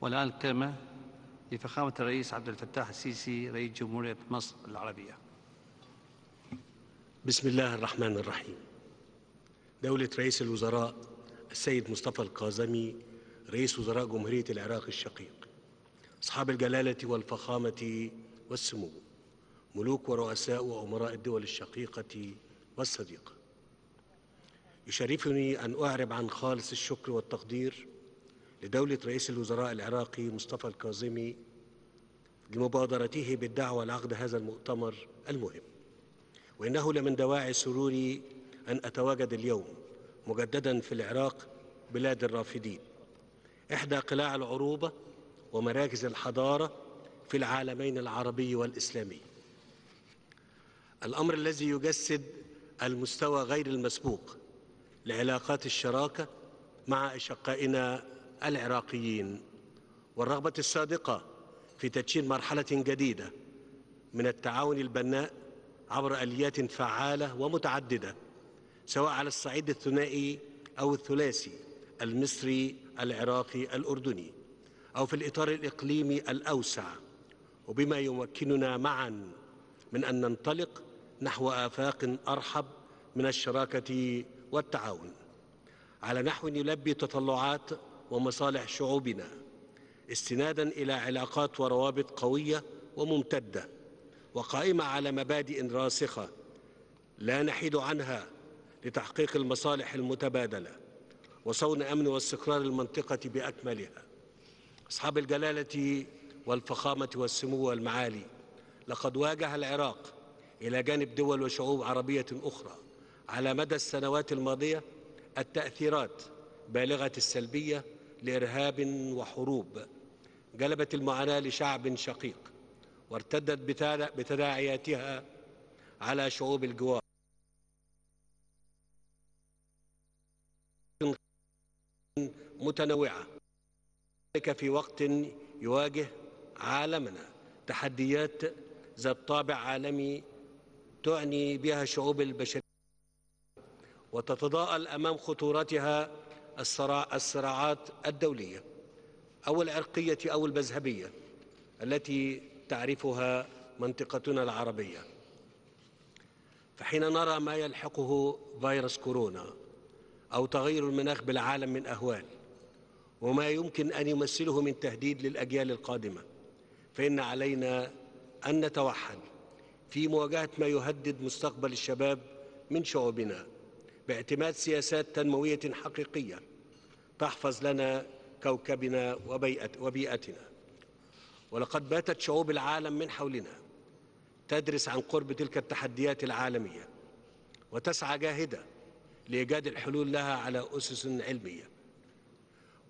والآن الكلمة لفخامة الرئيس عبد الفتاح السيسي رئيس جمهورية مصر العربية بسم الله الرحمن الرحيم دولة رئيس الوزراء السيد مصطفى القازمي رئيس وزراء جمهورية العراق الشقيق أصحاب الجلالة والفخامة والسمو ملوك ورؤساء وأمراء الدول الشقيقة والصديقة يشرفني أن أعرب عن خالص الشكر والتقدير لدولة رئيس الوزراء العراقي مصطفى الكاظمي لمبادرته بالدعوة لعقد هذا المؤتمر المهم وإنه لمن دواعي سروري أن أتواجد اليوم مجددا في العراق بلاد الرافدين إحدى قلاع العروبة ومراكز الحضارة في العالمين العربي والإسلامي الأمر الذي يجسد المستوى غير المسبوق لعلاقات الشراكة مع أشقائنا العراقيين والرغبة الصادقة في تدشين مرحلة جديدة من التعاون البناء عبر آليات فعالة ومتعددة سواء على الصعيد الثنائي أو الثلاثي المصري العراقي الأردني أو في الإطار الإقليمي الأوسع وبما يمكننا معا من أن ننطلق نحو آفاق أرحب من الشراكة والتعاون على نحو يلبي تطلعات ومصالح شعوبنا استنادا إلى علاقات وروابط قوية وممتدة وقائمة على مبادئ راسخة لا نحيد عنها لتحقيق المصالح المتبادلة وصون أمن واستقرار المنطقة بأكملها أصحاب الجلالة والفخامة والسمو والمعالي لقد واجه العراق إلى جانب دول وشعوب عربية أخرى على مدى السنوات الماضية التأثيرات بالغة السلبية لإرهاب وحروب جلبت المعاناة لشعب شقيق وارتدت بتداعياتها على شعوب الجوار متنوعة ذلك في وقت يواجه عالمنا تحديات ذات طابع عالمي تعني بها شعوب البشرية وتتضاءل أمام خطورتها الصراع الصراعات الدولية أو العرقية أو المذهبية التي تعرفها منطقتنا العربية فحين نرى ما يلحقه فيروس كورونا أو تغير المناخ بالعالم من أهوال وما يمكن أن يمثله من تهديد للأجيال القادمة فإن علينا أن نتوحد في مواجهة ما يهدد مستقبل الشباب من شعوبنا باعتماد سياسات تنموية حقيقية تحفظ لنا كوكبنا وبيئتنا ولقد باتت شعوب العالم من حولنا تدرس عن قرب تلك التحديات العالمية وتسعى جاهدة لإيجاد الحلول لها على أسس علمية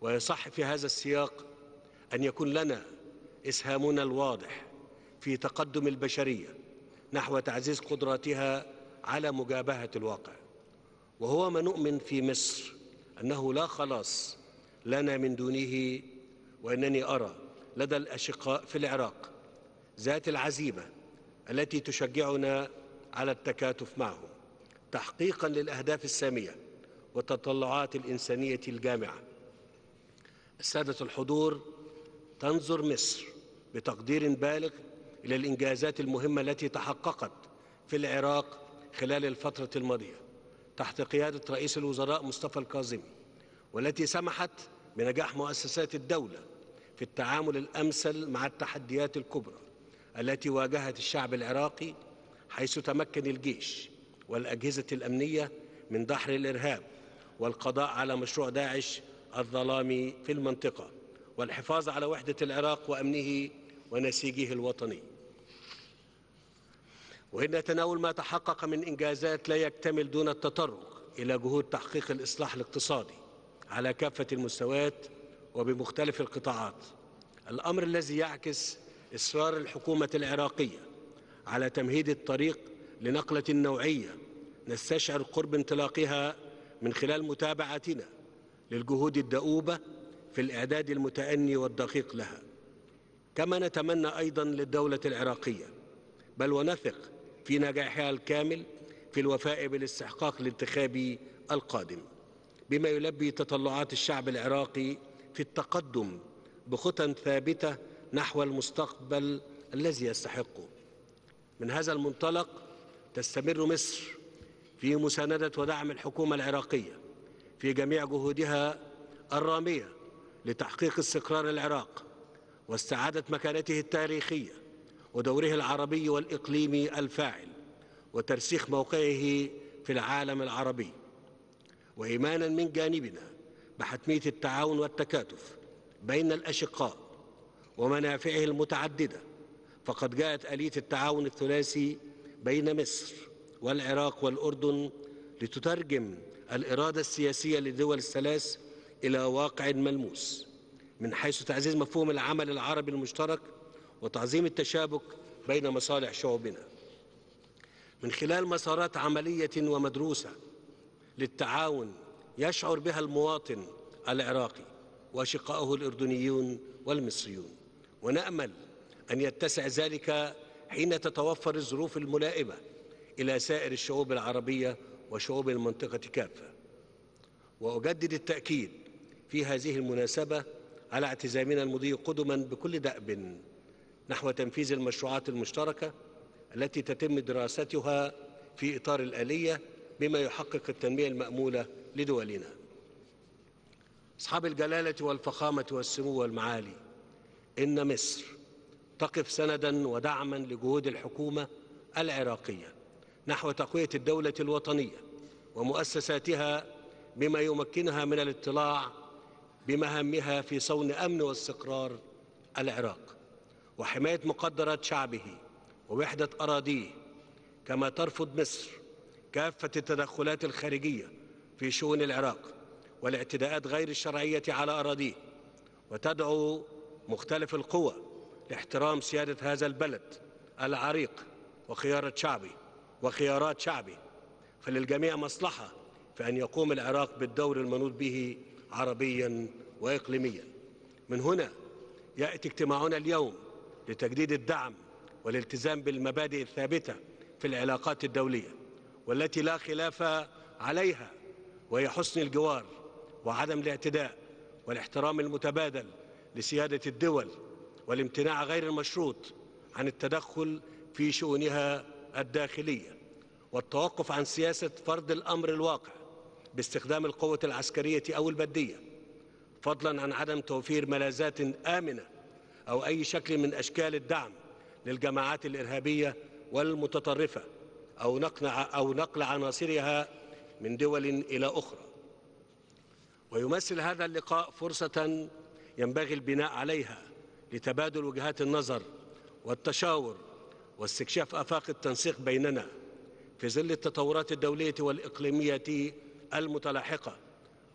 ويصح في هذا السياق أن يكون لنا إسهامنا الواضح في تقدم البشرية نحو تعزيز قدراتها على مجابهة الواقع وهو ما نؤمن في مصر أنه لا خلاص لنا من دونه وإنني أرى لدى الأشقاء في العراق ذات العزيمة التي تشجعنا على التكاتف معهم تحقيقا للأهداف السامية والتطلعات الإنسانية الجامعة السادة الحضور تنظر مصر بتقدير بالغ إلى الإنجازات المهمة التي تحققت في العراق خلال الفترة الماضية تحت قيادة رئيس الوزراء مصطفى الكاظمي والتي سمحت بنجاح مؤسسات الدولة في التعامل الأمثل مع التحديات الكبرى التي واجهت الشعب العراقي حيث تمكن الجيش والأجهزة الأمنية من دحر الإرهاب والقضاء على مشروع داعش الظلامي في المنطقة والحفاظ على وحدة العراق وأمنه ونسيجه الوطني وإن تناول ما تحقق من إنجازات لا يكتمل دون التطرق إلى جهود تحقيق الإصلاح الاقتصادي على كافة المستويات وبمختلف القطاعات الأمر الذي يعكس إصرار الحكومة العراقية على تمهيد الطريق لنقلة نوعية نستشعر قرب انطلاقها من خلال متابعتنا للجهود الدؤوبة في الإعداد المتأني والدقيق لها كما نتمنى أيضا للدولة العراقية بل ونثق في نجاحها الكامل في الوفاء بالاستحقاق الانتخابي القادم بما يلبي تطلعات الشعب العراقي في التقدم بخطى ثابتة نحو المستقبل الذي يستحقه من هذا المنطلق تستمر مصر في مساندة ودعم الحكومة العراقية في جميع جهودها الرامية لتحقيق استقرار العراق واستعادة مكانته التاريخية ودوره العربي والإقليمي الفاعل وترسيخ موقعه في العالم العربي وإيمانا من جانبنا بحتمية التعاون والتكاتف بين الأشقاء ومنافعه المتعددة فقد جاءت آلية التعاون الثلاثي بين مصر والعراق والأردن لتترجم الإرادة السياسية للدول الثلاث إلى واقع ملموس من حيث تعزيز مفهوم العمل العربي المشترك وتعظيم التشابك بين مصالح شعوبنا من خلال مسارات عملية ومدروسة للتعاون يشعر بها المواطن العراقي وأشقائه الأردنيون والمصريون ونأمل أن يتسع ذلك حين تتوفر الظروف الملائمة إلى سائر الشعوب العربية وشعوب المنطقة كافة وأجدد التأكيد في هذه المناسبة على اعتزامنا المضي قدما بكل دأب نحو تنفيذ المشروعات المشتركة التي تتم دراستها في إطار الآلية بما يحقق التنمية المأمولة لدولنا أصحاب الجلالة والفخامة والسمو والمعالي إن مصر تقف سندا ودعما لجهود الحكومة العراقية نحو تقوية الدولة الوطنية ومؤسساتها بما يمكنها من الاطلاع بمهامها في صون أمن واستقرار العراق وحماية مقدرات شعبه ووحدة أراضيه كما ترفض مصر كافة التدخلات الخارجية في شؤون العراق والاعتداءات غير الشرعية على أراضيه وتدعو مختلف القوى لاحترام سيادة هذا البلد العريق وخيارة شعبي وخيارات شعبي فللجميع مصلحة في أن يقوم العراق بالدور المنوط به عربيا وإقليميا من هنا يأتي اجتماعنا اليوم لتجديد الدعم والالتزام بالمبادئ الثابتة في العلاقات الدولية والتي لا خلاف عليها وهي حسن الجوار وعدم الاعتداء والاحترام المتبادل لسيادة الدول والامتناع غير المشروط عن التدخل في شؤونها الداخلية والتوقف عن سياسة فرض الأمر الواقع باستخدام القوة العسكرية أو البدية فضلا عن عدم توفير ملاذات آمنة أو أي شكل من أشكال الدعم للجماعات الإرهابية والمتطرفة أو نقل, أو نقل عناصرها من دول إلى أخرى ويمثل هذا اللقاء فرصة ينبغي البناء عليها لتبادل وجهات النظر والتشاور واستكشاف آفاق التنسيق بيننا في ظل التطورات الدولية والإقليمية المتلاحقة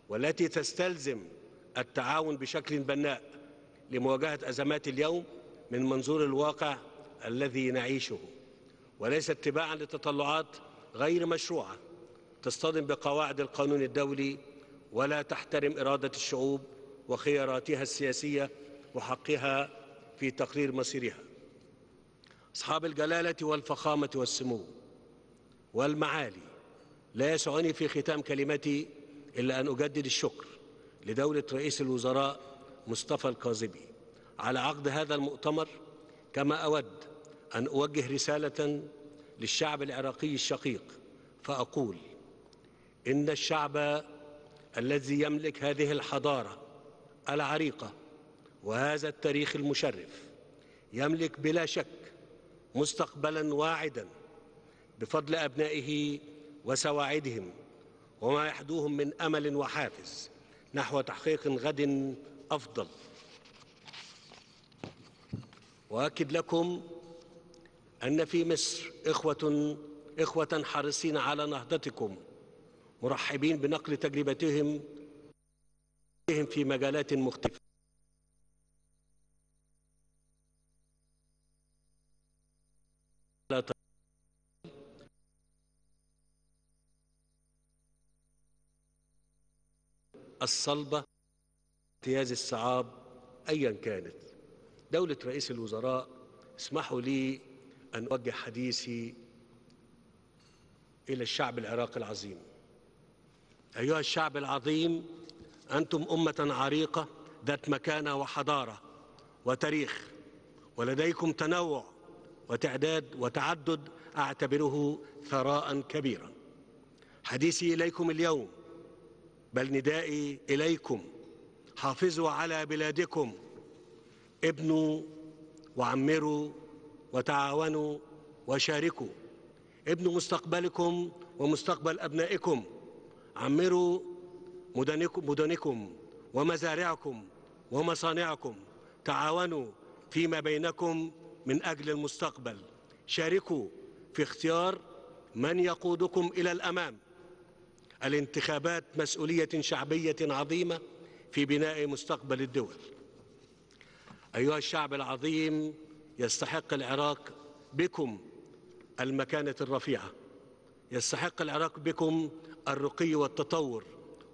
والتي تستلزم التعاون بشكل بناء لمواجهة أزمات اليوم من منظور الواقع الذي نعيشه وليس اتباعا لتطلعات غير مشروعة تصطدم بقواعد القانون الدولي ولا تحترم إرادة الشعوب وخياراتها السياسية وحقها في تقرير مصيرها أصحاب الجلالة والفخامة والسمو والمعالي لا يسعني في ختام كلمتي إلا أن أجدد الشكر لدولة رئيس الوزراء مصطفى الكاظمي على عقد هذا المؤتمر كما أود أن أوجه رسالة للشعب العراقي الشقيق فأقول إن الشعب الذي يملك هذه الحضارة العريقة وهذا التاريخ المشرف يملك بلا شك مستقبلا واعدا بفضل أبنائه وسواعدهم وما يحدوهم من أمل وحافز نحو تحقيق غد أفضل وأكد لكم أن في مصر إخوة إخوة حريصين على نهضتكم مرحبين بنقل تجربتهم في مجالات مختلفة الصلبة اجتياز الصعاب أيا كانت دولة رئيس الوزراء اسمحوا لي أن أوجه حديثي إلى الشعب العراقي العظيم أيها الشعب العظيم أنتم أمة عريقة ذات مكانة وحضارة وتاريخ ولديكم تنوع وتعداد وتعدد أعتبره ثراء كبيرا حديثي إليكم اليوم بل ندائي إليكم حافظوا على بلادكم ابنوا وعمروا وتعاونوا وشاركوا ابنوا مستقبلكم ومستقبل أبنائكم عمروا مدنكم, ومزارعكم ومصانعكم تعاونوا فيما بينكم من أجل المستقبل شاركوا في اختيار من يقودكم إلى الأمام الانتخابات مسؤولية شعبية عظيمة في بناء مستقبل الدول أيها الشعب العظيم يستحق العراق بكم المكانة الرفيعة يستحق العراق بكم الرقي والتطور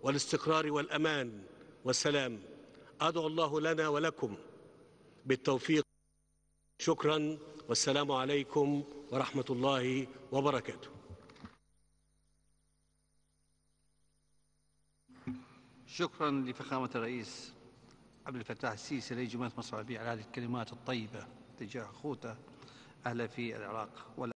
والاستقرار والأمان والسلام أدعو الله لنا ولكم بالتوفيق شكرا والسلام عليكم ورحمة الله وبركاته شكرا لفخامة الرئيس عبد الفتاح السيسي رئيس جمهورية مصر العربية على هذه الكلمات الطيبة تجاه أخوته أهل في العراق